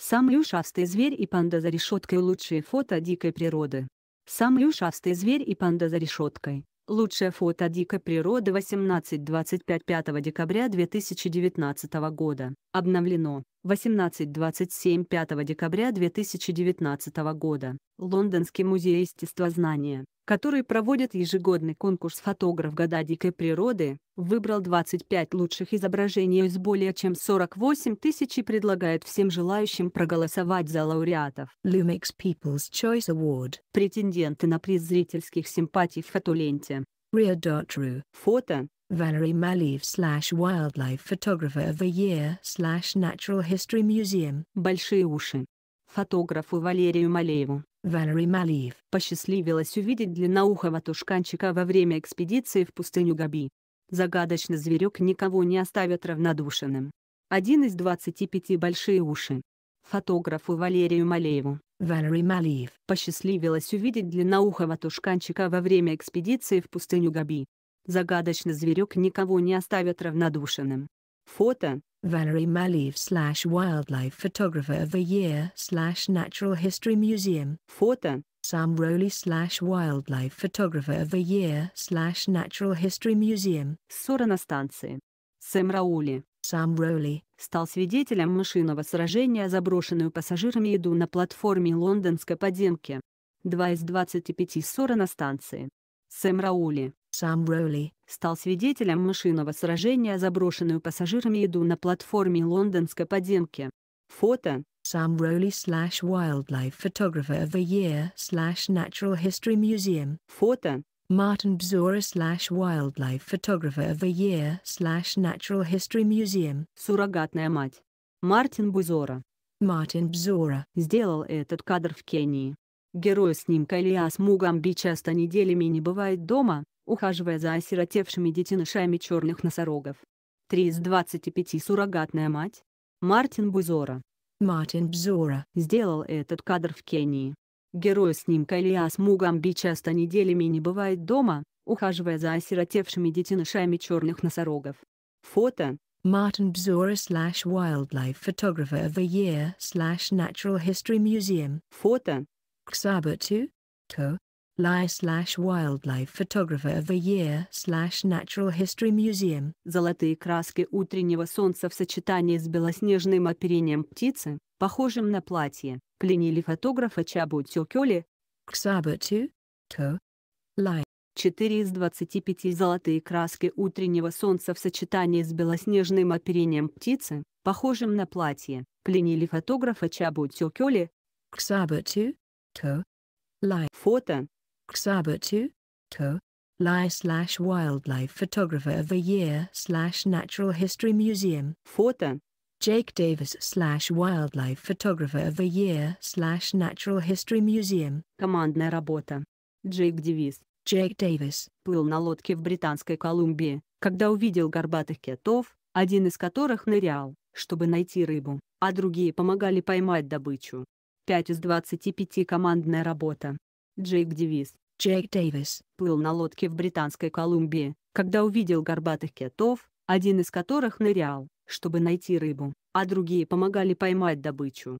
Самый ушастый зверь и панда за решеткой лучшие фото дикой природы. Самый ушастый зверь и панда за решеткой. Лучшее фото дикой природы 18-25 декабря 2019 года. Обновлено. 18-27 декабря 2019 года. Лондонский музей естествознания который проводит ежегодный конкурс «Фотограф года дикой природы», выбрал 25 лучших изображений из более чем 48 тысяч и предлагает всем желающим проголосовать за лауреатов. Lumix People's Choice Award. Претенденты на приз зрительских симпатий в фотоленте. Rio.ru. Фото. Valerie Maliev slash Wildlife Photographer of the Year slash Natural History Museum. Большие уши. Фотографу Валерию Малееву. Валерий Малиев. Посчастливилось увидеть длинноухого тушканчика во время экспедиции в пустыню Габи. Загадочный зверек никого не оставит равнодушным. Один из 25 большие уши. Фотографу Валерию Малееву. Валерий Малиев. Посчастливилось увидеть длинноухого тушканчика во время экспедиции в пустыню Габи. Загадочный зверек никого не оставит равнодушным. Фото. Valerie Maliev slash wildlife photographer of the year slash natural history museum. Фото. Sam Rowley slash wildlife photographer of the year slash natural history museum. Ссора на станции. Сэм Раули. Сам Роули стал свидетелем машинного сражения заброшенную пассажирами еду на платформе лондонской подземки. Два из 25 ссора на станции. Сэм Раули сам Роули стал свидетелем машинного сражения заброшенную пассажирами еду на платформе лондонской подземки. Фото Sam Rowley slash Wildlife Photographer of the Year slash Natural History Museum. Фото. Мартин Bzora slash Wildlife Photographer of the Year slash Natural History Museum. Суррогатная мать. Мартин Бузора. Мартин Бзора сделал этот кадр в Кении. Герой снимка Ильяс Мугамби часто неделями не бывает дома, ухаживая за осиротевшими детенышами черных носорогов. 3 из 25 суррогатная мать, Мартин Бузора. Мартин Бзора сделал этот кадр в Кении. Герой снимка Ильяс Мугамби часто неделями не бывает дома, ухаживая за осиротевшими детенышами черных носорогов. Фото. Мартин Bzora slash Wildlife Photographer of the Year slash Natural History Museum. Фото. Ксабату. Ко. Lie slash wildlife photographer of the year slash natural history museum. Золотые краски утреннего солнца в сочетании с белоснежным оперением птицы, похожим на платье, пленили фотографа Чабу Тёкёли. Ксабатю, то, лай. 4 из 25 золотые краски утреннего солнца в сочетании с белоснежным оперением птицы, похожим на платье, пленили фотографа Чабу Тёкёли. Ксабатю, то, лай. Фото Xabatu, Co. Lie slash Wildlife Photographer of the Year slash Natural History Museum. Фото. Jake Davis slash Wildlife Photographer of the Year slash Natural History Museum. Командная работа. Джейк Дэвис Джейк Дэвис плыл на лодке в Британской Колумбии, когда увидел горбатых китов, один из которых нырял, чтобы найти рыбу, а другие помогали поймать добычу. 5 из 25 командная работа. Джейк Девис, Джейк Дэвис, плыл на лодке в Британской Колумбии, когда увидел горбатых китов, один из которых нырял, чтобы найти рыбу, а другие помогали поймать добычу.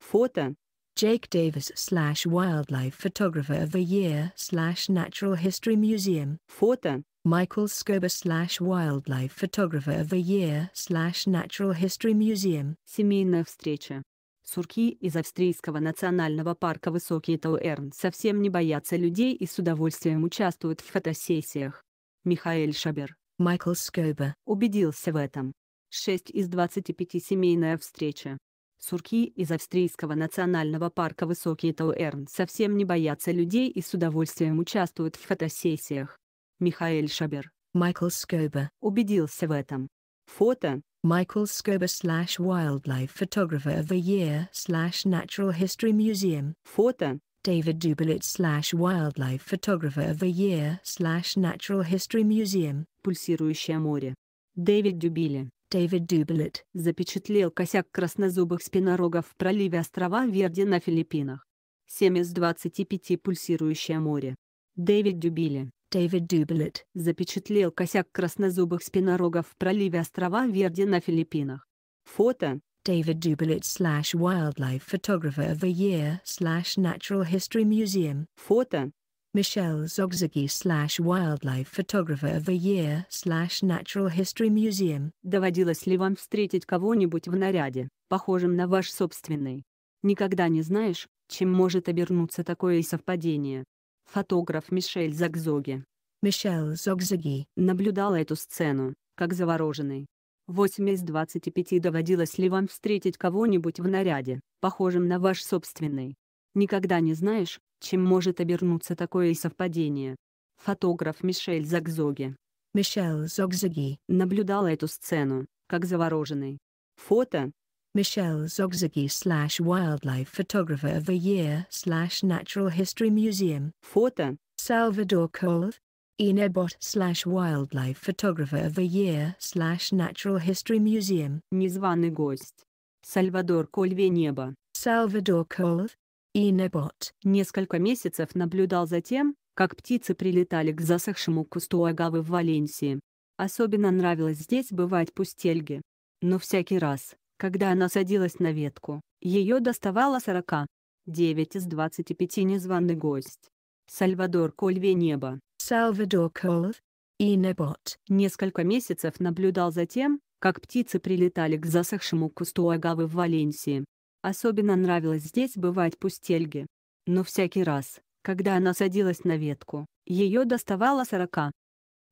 Фото. Джейк Дэвис slash Wildlife Photographer of the Year slash Natural History Museum. Фото. Майкл Скоба slash Wildlife Photographer of the Year slash Natural History Museum. Семейная встреча. Сурки из австрийского национального парка Высокий Тауэрн совсем не боятся людей и с удовольствием участвуют в фотосессиях. Михаэль Шабер, Майкл Скоба, убедился в этом. 6 из 25 семейная встреча. Сурки из австрийского национального парка Высокий Тауэрн совсем не боятся людей и с удовольствием участвуют в фотосессиях. Михаэль Шабер, Майкл Скоба, убедился в этом. Фото Michael Scober slash Wildlife Photographer of the Year slash Natural History Museum. Фото. David Dubelit slash Wildlife Photographer of the Year slash Natural History Museum. Пульсирующее море. Дэвид Дюбили. Дэвид Дюбилет запечатлел косяк краснозубых спинорогов в проливе острова Верди на Филиппинах. 7 из 25 пульсирующее море. Дэвид Дюбили. Дэвид Дюбелет запечатлел косяк краснозубых спинорогов в проливе острова Верди на Филиппинах. Фото David Dubelit slash Wildlife Photographer of the Year slash Natural History Museum. Фото. Michelle Zogzagi slash Wildlife Photographer of the Year slash Natural History Museum. Доводилось ли вам встретить кого-нибудь в наряде, похожем на ваш собственный? Никогда не знаешь, чем может обернуться такое совпадение. Фотограф Мишель Загзоги. Мишель Загзоги наблюдала эту сцену, как завороженный. 8 из 25 доводилось ли вам встретить кого-нибудь в наряде, похожем на ваш собственный? Никогда не знаешь, чем может обернуться такое совпадение. Фотограф Мишель Загзоги. Мишель Загзоги наблюдала эту сцену, как завороженный. Фото, Michelle Zogzagi slash Wildlife Photographer of the Year slash Natural History Museum. Фото. Salvador Kolv. Inebot slash Wildlife Photographer of the Year slash Natural History Museum. Незваный гость. Сальвадор Кольве Небо. Salvador Kolv. Инебот. Несколько месяцев наблюдал за тем, как птицы прилетали к засохшему кусту агавы в Валенсии. Особенно нравилось здесь бывать пустельги. Но всякий раз, когда она садилась на ветку, ее доставало 40. 9 из 25 незваный гость. Сальвадор Кольве Небо. Сальвадор Колов. И Небот. Несколько месяцев наблюдал за тем, как птицы прилетали к засохшему кусту агавы в Валенсии. Особенно нравилось здесь бывать пустельги. Но всякий раз, когда она садилась на ветку, ее доставало 40.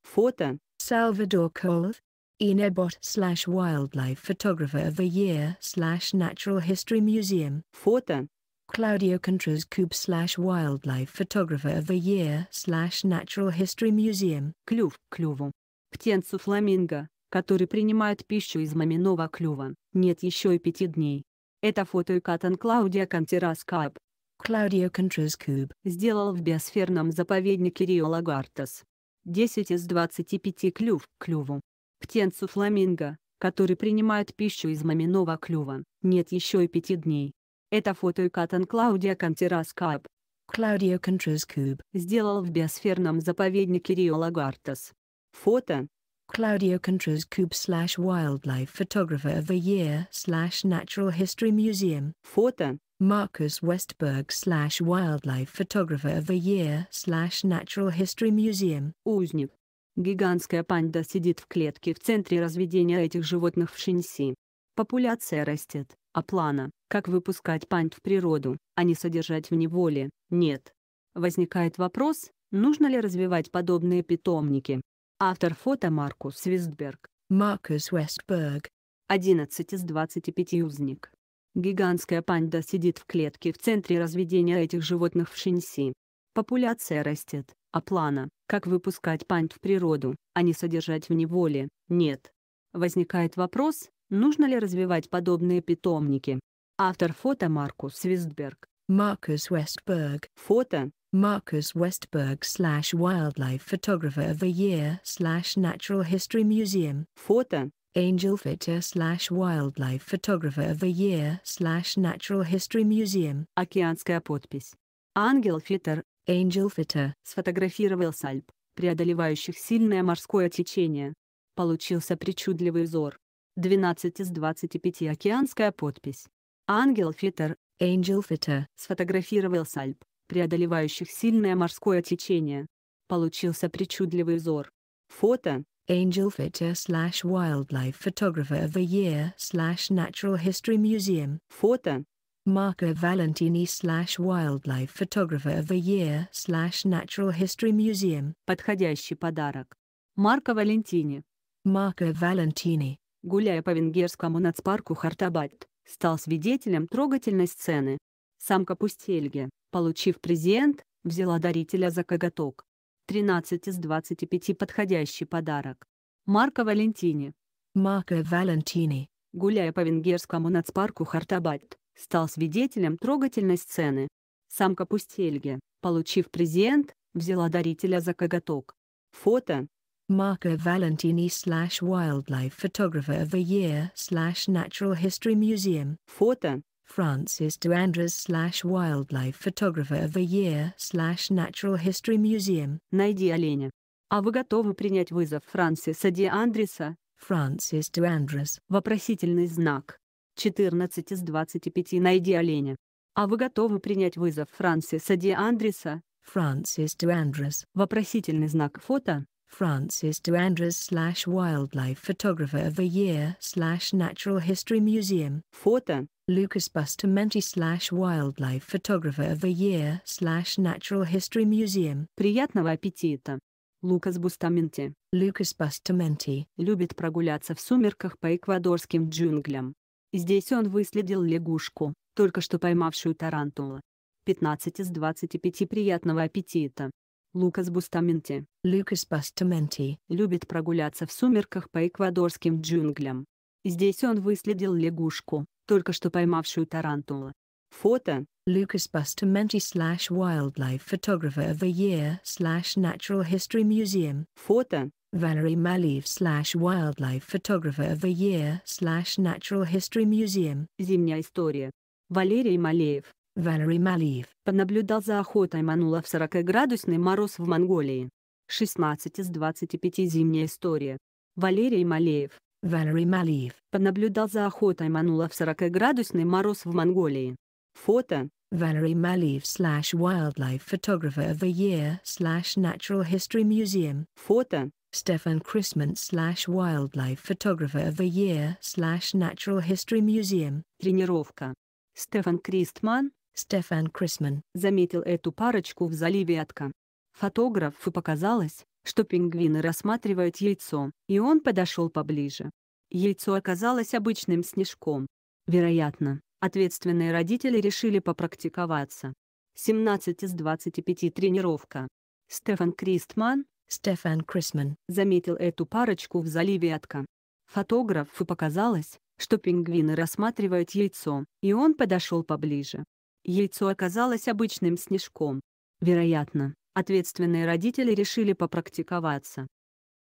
Фото. Сальвадор Колов. Enobot slash Wildlife Photographer of the Year slash Natural History Museum. Фото. Claudio Contreras Cube slash Wildlife Photographer of the Year slash Natural History Museum. Клюв клюву. Птенцу фламинго, который принимает пищу из маминого клюва, нет еще и пяти дней. Это фото и Катан Клаудио Контерас Каб. Клаудио Контрас Куб сделал в биосферном заповеднике Рио Лагартес. 10 из 25 клюв к клюву. Птенцу фламинго, который принимает пищу из маминого клюва, нет еще и пяти дней. Это фото Катан Клаудио Контерас Каб. Клаудио Контрас Куб сделал в биосферном заповеднике Рио Лагартес. Фото. Клаудио Contras Cube slash Wildlife Photographer of the Year slash Natural History Museum. Фото. Маркус вестберг slash Wildlife Photographer of the Year slash Natural History Museum. Узник. Гигантская панда сидит в клетке в центре разведения этих животных в Шинси. Популяция растет, а плана, как выпускать панд в природу, а не содержать в неволе, нет. Возникает вопрос, нужно ли развивать подобные питомники. Автор фото Маркус Вестберг. Маркус Вестберг. 11 из 25 узник. Гигантская панда сидит в клетке в центре разведения этих животных в Шинси. Популяция растет, а плана, как выпускать память в природу, а не содержать в неволе, нет. Возникает вопрос, нужно ли развивать подобные питомники. Автор фото Маркус Вестберг. Marcus Westberg. Фото. Marcus Westberg slash wildlife photographer of the year slash natural history museum. Фото. Angel Fitter slash wildlife photographer of the year slash natural history museum. Океанская подпись. Ангел Фиттер, Энджел Фита сфотографировал сальп, преодолевающих сильное морское течение. Получился причудливый узор. 12 из 25 океанская подпись. Ангел Фитер, Angel Fitter, сфотографировал сальп, преодолевающих сильное морское течение. Получился причудливый узор. Фото. Angel Fitter slash Wildlife Photographer of the Year slash Natural History Museum. Фото. Marco Valentini slash Wildlife Photographer of the Year slash Natural History Museum. Подходящий подарок. Марко Валентини. Марко Валентини. Гуляя по венгерскому нацпарку Хартабад, стал свидетелем трогательной сцены. Самка Пустельги, получив презент, взяла дарителя за коготок. 13 из 25 подходящий подарок. Марко Валентини. Марко Валентини. Гуляя по венгерскому нацпарку Хартабад, стал свидетелем трогательной сцены. Самка Пустельги, получив презент, взяла дарителя за коготок. Фото. Marco Valentini slash Wildlife Photographer of the Year slash Natural History Museum. Фото. Francis Duandres slash Wildlife Photographer of the Year slash Natural History Museum. Найди оленя. А вы готовы принять вызов Франсиса Ди Андреса? Франсис Дуандрес. Вопросительный знак. 14 из 25 «Найди оленя». А вы готовы принять вызов Франсиса Ди Андреса? Francis Ди Андрес. Вопросительный знак фото. Francis Ди Андрес slash Wildlife Photographer of the Year slash Natural History Museum. Фото. Lucas Bustamante slash Wildlife Photographer of the Year slash Natural History Museum. Приятного аппетита! Лукас Бустаменти. Лукас Бустаменти любит прогуляться в сумерках по эквадорским джунглям. Здесь он выследил лягушку, только что поймавшую тарантула. 15 из 25 приятного аппетита. Лукас Бустаменти. Лукас Бустаменти любит прогуляться в сумерках по эквадорским джунглям. Здесь он выследил лягушку, только что поймавшую тарантула. Фото. Лукас Bustamante slash wildlife photographer of the year slash natural history museum. Фото. Valerie Maliev slash Wildlife Photographer of the Year slash Natural History Museum. Зимняя история. Валерий Малеев. Валерий Малиев понаблюдал за охотой манула в 40-градусный мороз в Монголии. 16 из 25 зимняя история. Валерий Малеев. Валерий Малиев понаблюдал за охотой манула в 40-градусный мороз в Монголии. Фото. Valerie Maliev slash Wildlife Photographer of the Year slash Natural History Museum. Фото. Stefan Chrisman slash Wildlife Photographer of the Year slash Natural History Museum. Тренировка. Стефан Кристман, Стефан Крисман, заметил эту парочку в заливе Атка. Фотографу показалось, что пингвины рассматривают яйцо, и он подошел поближе. Яйцо оказалось обычным снежком. Вероятно, ответственные родители решили попрактиковаться. 17 из 25 тренировка. Стефан Кристман, Стефан Крисман заметил эту парочку в заливе Атка. Фотографу показалось, что пингвины рассматривают яйцо, и он подошел поближе. Яйцо оказалось обычным снежком. Вероятно, ответственные родители решили попрактиковаться.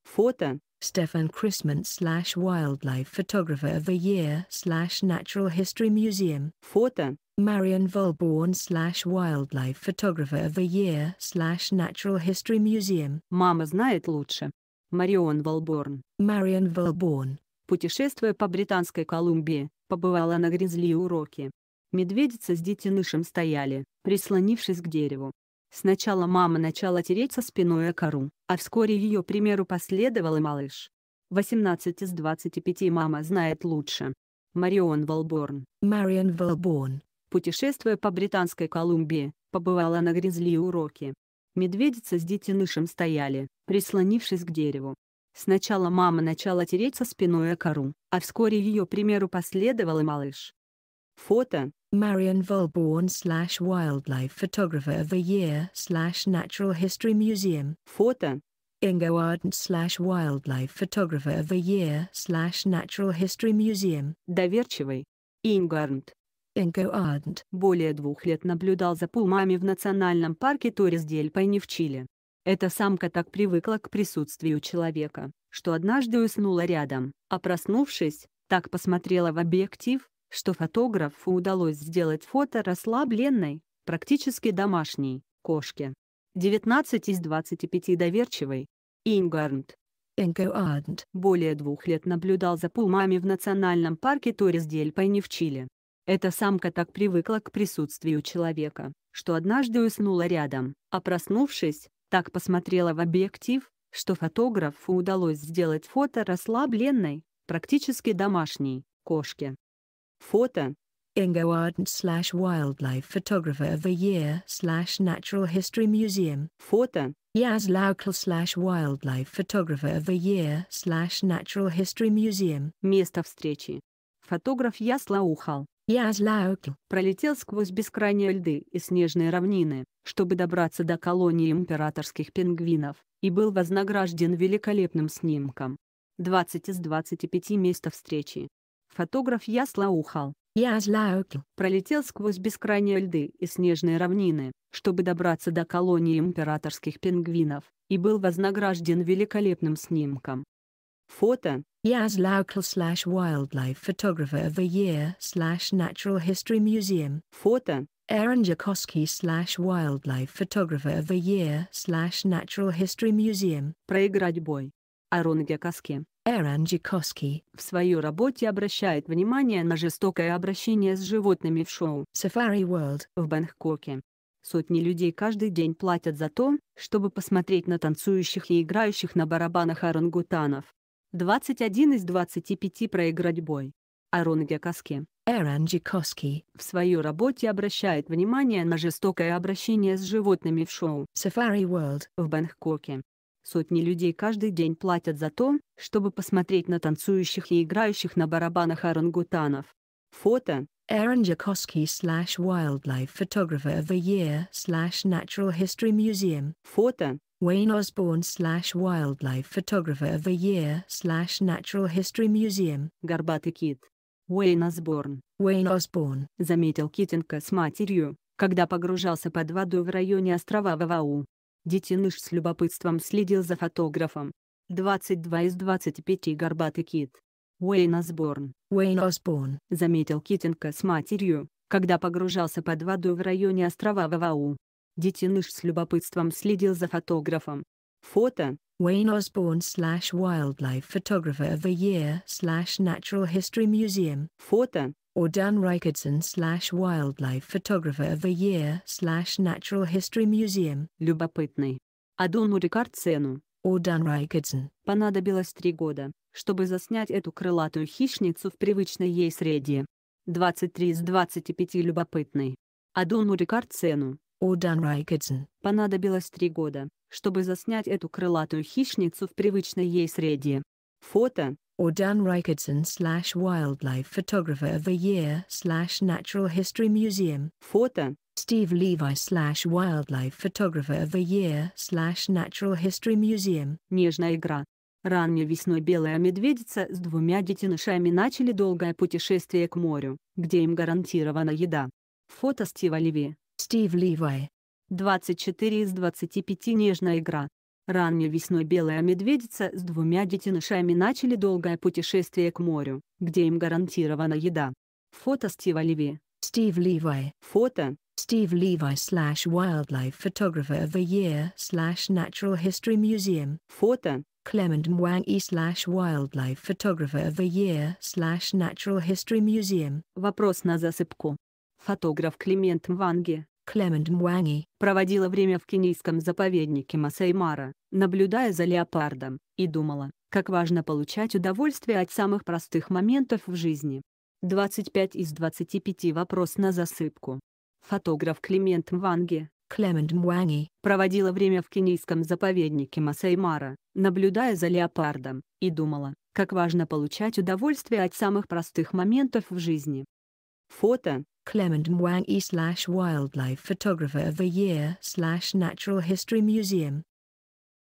Фото. Стефан Chrisman slash Wildlife Photographer of the Year slash Natural History Museum. Фото. Мариан Волборн, slash Wildlife Photographer of the Year slash Natural History Museum. Мама знает лучше. Марион Волборн. Мариан Волборн. Путешествуя по Британской Колумбии, побывала на Гризли уроки. Медведица с детенышем стояли, прислонившись к дереву. Сначала мама начала тереться спиной о кору, а вскоре ее примеру последовал и малыш. 18 из 25 мама знает лучше. Марион Волборн. Марион Волборн. Путешествуя по Британской Колумбии, побывала на грязли уроки. Медведица с детенышем стояли, прислонившись к дереву. Сначала мама начала тереться спиной о кору, а вскоре ее примеру последовал и малыш. Фото Marion Volborn slash Wildlife Photographer of the Year slash Natural History Museum. Фото. Ingo Ardent slash Wildlife Photographer of the Year slash Natural History Museum. Доверчивый. Инго Ардент. Инго Ардент. Более двух лет наблюдал за пулмами в национальном парке Торис дель Пайни в Чили. Эта самка так привыкла к присутствию человека, что однажды уснула рядом, а проснувшись, так посмотрела в объектив, что фотографу удалось сделать фото расслабленной, практически домашней, кошки. 19 из 25 доверчивой. Ингарнт. Ингарнт более двух лет наблюдал за пулмами в национальном парке Торис-дель-Пайни в Чили. Эта самка так привыкла к присутствию человека, что однажды уснула рядом, а проснувшись, так посмотрела в объектив, что фотографу удалось сделать фото расслабленной, практически домашней, кошки. Фото. Ingo Ardent slash Wildlife Photographer of the Year slash Natural History Museum. Фото. Yaz Laukal slash Wildlife Photographer of the Year slash Natural History Museum. Место встречи. Фотограф Яс Лаухал. Яз Лаукал. Пролетел сквозь бескрайние льды и снежные равнины, чтобы добраться до колонии императорских пингвинов, и был вознагражден великолепным снимком. 20 из 25 места встречи. Фотограф Яслаухал. Яслаукл пролетел сквозь бескрайние льды и снежные равнины, чтобы добраться до колонии императорских пингвинов, и был вознагражден великолепным снимком. Фото Yazlaukl slash wildlife photographer of the year slash natural history museum. Фото Aaron Jakoski slash wildlife photographer of the year slash natural history museum. Проиграть бой. Арон Якоски. Эрон Джикоски в своей работе обращает внимание на жестокое обращение с животными в шоу Safari World в Бангкоке. Сотни людей каждый день платят за то, чтобы посмотреть на танцующих и играющих на барабанах орангутанов. 21 из 25 проиграть бой. Арон Гекоски, Эрон Джикоски в своей работе обращает внимание на жестокое обращение с животными в шоу Safari World в Бангкоке. Сотни людей каждый день платят за то, чтобы посмотреть на танцующих и играющих на барабанах орангутанов. Фото. Aaron Jakoski slash Wildlife Photographer of the Year slash Natural History Museum. Фото. Wayne Osborne slash Wildlife Photographer of the Year slash Natural History Museum. Горбатый кит. Уэйн Осборн. Уэйн Осборн. Заметил Китенко с матерью, когда погружался под воду в районе острова Вавау. Детеныш с любопытством следил за фотографом. 22 из 25 горбатый кит. Уэйн Осборн. Уэйн Осборн. Заметил Китенко с матерью, когда погружался под воду в районе острова Вавау. Детеныш с любопытством следил за фотографом. Фото. Уэйн Осборн slash Wildlife Photographer of the Year slash Natural History Museum. Фото or Dan Rickardson slash Wildlife Photographer of the Year slash Natural History Museum. Любопытный. Адону Рикардсену, or Dan Rickardson, понадобилось три года, чтобы заснять эту крылатую хищницу в привычной ей среде. 23 из 25 любопытный. Адону Рикардсену, or Dan Rickardson, понадобилось три года, чтобы заснять эту крылатую хищницу в привычной ей среде. Фото or Dan Rickardson slash Wildlife Photographer of the Year slash Natural History Museum. Фото. Steve Levi slash Wildlife Photographer of the Year slash Natural History Museum. Нежная игра. Ранней весной белая медведица с двумя детенышами начали долгое путешествие к морю, где им гарантирована еда. Фото Стива Леви. Стив Леви. 24 из 25 нежная игра. Ранней весной белая медведица с двумя детенышами начали долгое путешествие к морю, где им гарантирована еда. Фото Стива Леви. Стив Леви. Фото. Стив Levi slash Wildlife Photographer of the Year slash Natural History Museum. Фото. Клемент Mwangi slash Wildlife Photographer of the Year slash Natural History Museum. Вопрос на засыпку. Фотограф Клемент Мванги, Клемент Муани, проводила время в кенийском заповеднике Масаймара, наблюдая за леопардом, и думала, как важно получать удовольствие от самых простых моментов в жизни. 25 из 25 вопрос на засыпку. Фотограф Клемент Мванги, Клемент Муани, проводила время в кенийском заповеднике Масаймара, наблюдая за леопардом, и думала, как важно получать удовольствие от самых простых моментов в жизни. Фото Clement Mwangi slash Wildlife Photographer of the Year slash Natural History Museum